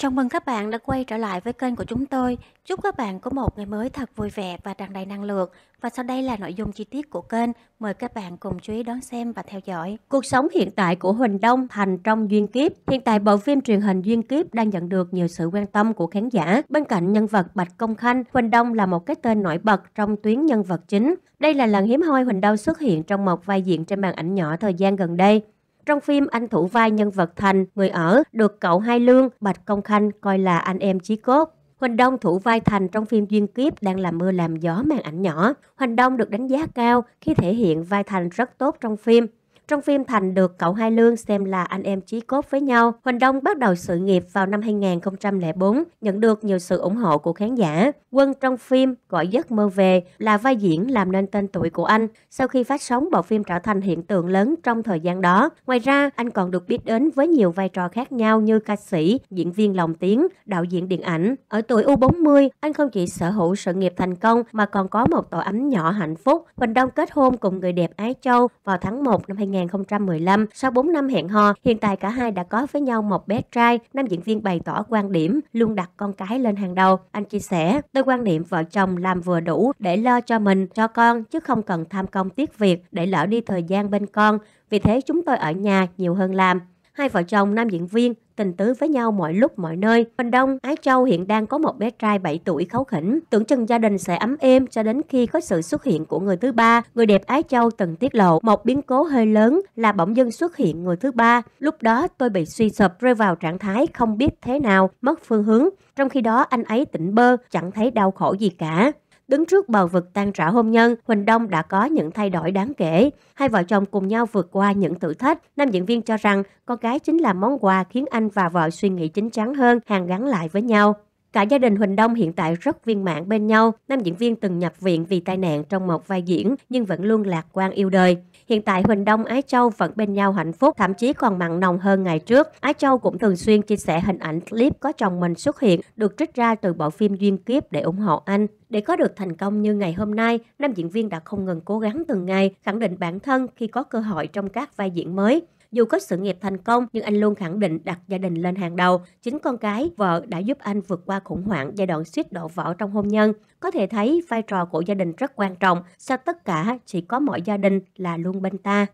Chào mừng các bạn đã quay trở lại với kênh của chúng tôi. Chúc các bạn có một ngày mới thật vui vẻ và tràn đầy năng lượng. Và sau đây là nội dung chi tiết của kênh. Mời các bạn cùng chú ý đón xem và theo dõi. Cuộc sống hiện tại của Huỳnh Đông thành trong Duyên Kiếp. Hiện tại bộ phim truyền hình Duyên Kiếp đang nhận được nhiều sự quan tâm của khán giả. Bên cạnh nhân vật Bạch Công Khanh, Huỳnh Đông là một cái tên nổi bật trong tuyến nhân vật chính. Đây là lần hiếm hoi Huỳnh Đông xuất hiện trong một vai diễn trên màn ảnh nhỏ thời gian gần đây. Trong phim, anh thủ vai nhân vật Thành, người ở, được cậu Hai Lương, Bạch Công Khanh coi là anh em chí cốt. Huỳnh Đông thủ vai Thành trong phim Duyên Kiếp đang làm mưa làm gió màn ảnh nhỏ. Huỳnh Đông được đánh giá cao khi thể hiện vai Thành rất tốt trong phim. Trong phim Thành được cậu Hai Lương xem là anh em chí cốt với nhau, Huỳnh Đông bắt đầu sự nghiệp vào năm 2004, nhận được nhiều sự ủng hộ của khán giả. Quân trong phim Gọi giấc mơ về là vai diễn làm nên tên tuổi của anh. Sau khi phát sóng, bộ phim trở thành hiện tượng lớn trong thời gian đó. Ngoài ra, anh còn được biết đến với nhiều vai trò khác nhau như ca sĩ, diễn viên lồng tiếng, đạo diễn điện ảnh. Ở tuổi U40, anh không chỉ sở hữu sự nghiệp thành công mà còn có một tổ ấm nhỏ hạnh phúc. Huỳnh Đông kết hôn cùng người đẹp Ái Châu vào tháng 1 năm 2000 2015. Sau 4 năm hẹn hò, hiện tại cả hai đã có với nhau một bé trai. Nam diễn viên bày tỏ quan điểm luôn đặt con cái lên hàng đầu. Anh chia sẻ, tôi quan niệm vợ chồng làm vừa đủ để lo cho mình, cho con, chứ không cần tham công tiếc việc để lỡ đi thời gian bên con. Vì thế chúng tôi ở nhà nhiều hơn làm. Hai vợ chồng nam diễn viên tình tứ với nhau mọi lúc mọi nơi. Bình Đông, Ái Châu hiện đang có một bé trai 7 tuổi khấu khỉnh. Tưởng chừng gia đình sẽ ấm êm cho đến khi có sự xuất hiện của người thứ ba. Người đẹp Ái Châu từng tiết lộ một biến cố hơi lớn là bỗng dưng xuất hiện người thứ ba. Lúc đó tôi bị suy sụp rơi vào trạng thái không biết thế nào, mất phương hướng. Trong khi đó anh ấy tỉnh bơ, chẳng thấy đau khổ gì cả. Đứng trước bờ vực tan rã hôn nhân, Huỳnh Đông đã có những thay đổi đáng kể. Hai vợ chồng cùng nhau vượt qua những thử thách. Nam diễn viên cho rằng con gái chính là món quà khiến anh và vợ suy nghĩ chính chắn hơn, hàng gắn lại với nhau. Cả gia đình Huỳnh Đông hiện tại rất viên mãn bên nhau. Nam diễn viên từng nhập viện vì tai nạn trong một vai diễn nhưng vẫn luôn lạc quan yêu đời. Hiện tại Huỳnh Đông Ái Châu vẫn bên nhau hạnh phúc, thậm chí còn mặn nồng hơn ngày trước. Ái Châu cũng thường xuyên chia sẻ hình ảnh clip có chồng mình xuất hiện được trích ra từ bộ phim Duyên Kiếp để ủng hộ anh. Để có được thành công như ngày hôm nay, nam diễn viên đã không ngừng cố gắng từng ngày, khẳng định bản thân khi có cơ hội trong các vai diễn mới. Dù có sự nghiệp thành công, nhưng anh luôn khẳng định đặt gia đình lên hàng đầu. Chính con cái, vợ đã giúp anh vượt qua khủng hoảng giai đoạn suýt đổ vỡ trong hôn nhân. Có thể thấy vai trò của gia đình rất quan trọng. Sau tất cả, chỉ có mọi gia đình là luôn bên ta.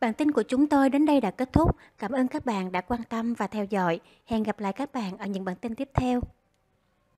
Bản tin của chúng tôi đến đây đã kết thúc. Cảm ơn các bạn đã quan tâm và theo dõi. Hẹn gặp lại các bạn ở những bản tin tiếp theo.